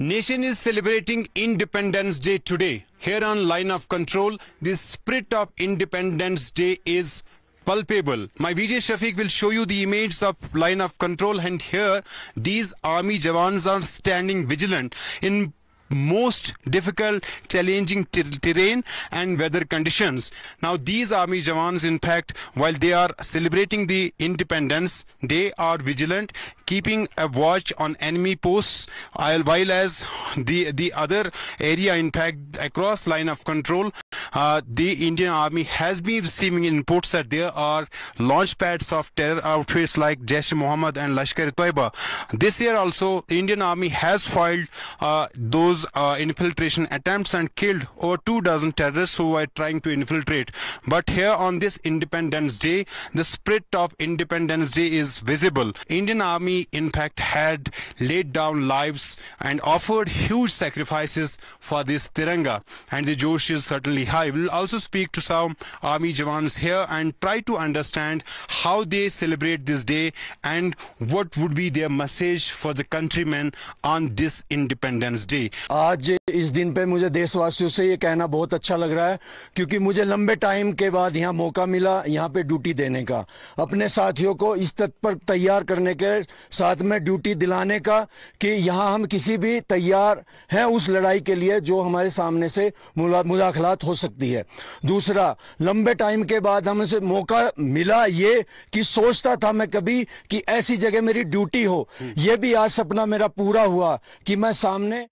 Nation is celebrating Independence Day today. Here on Line of Control, the spirit of Independence Day is palpable. My VJ Shafiq will show you the images of Line of Control and here these army jawans are standing vigilant in most difficult, challenging ter terrain and weather conditions. Now, these army jawans, in fact, while they are celebrating the independence, they are vigilant, keeping a watch on enemy posts, while as the, the other area, in fact, across line of control, uh, the Indian Army has been receiving inputs that there are launch pads of terror outfits like Jaish Mohammed and Lashkar Toiba. This year also, the Indian Army has foiled uh, those uh, infiltration attempts and killed over two dozen terrorists who were trying to infiltrate. But here on this Independence Day, the spirit of Independence Day is visible. Indian Army, in fact, had laid down lives and offered huge sacrifices for this Tiranga, and the Josh is certainly high. Bhai will also speak to some army jawans here and try to understand how they celebrate this day and what would be their message for the countrymen on this Independence Day. आज इस दिन पे मुझे देशवासियों से ये कहना बहुत अच्छा लग रहा है क्योंकि मुझे लंबे टाइम के बाद यहाँ मौका मिला यहाँ पे ड्यूटी देने का अपने साथियों को इस तत्पर तैयार करने के साथ में ड्यूटी दिलाने का कि यहाँ हम किसी भी तैयार हैं उस लड़ाई के लिए जो हमारे सामने से मुदाखलात हो सके सकती है दूसरा लंबे टाइम के बाद हमें से मौका मिला ये कि सोचता था मैं कभी कि ऐसी जगह मेरी ड्यूटी हो ये भी आज सपना मेरा पूरा हुआ कि मैं सामने